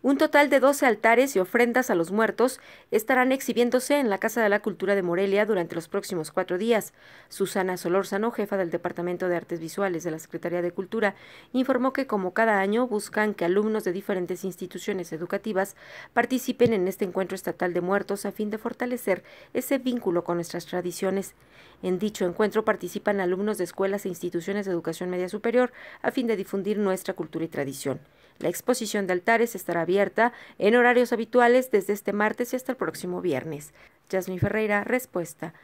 Un total de 12 altares y ofrendas a los muertos estarán exhibiéndose en la Casa de la Cultura de Morelia durante los próximos cuatro días. Susana Solórzano, jefa del Departamento de Artes Visuales de la Secretaría de Cultura, informó que como cada año buscan que alumnos de diferentes instituciones educativas participen en este encuentro estatal de muertos a fin de fortalecer ese vínculo con nuestras tradiciones. En dicho encuentro participan alumnos de escuelas e instituciones de educación media superior a fin de difundir nuestra cultura y tradición. La exposición de altares estará abierta en horarios habituales desde este martes y hasta el próximo viernes. Jasmine Ferreira, respuesta.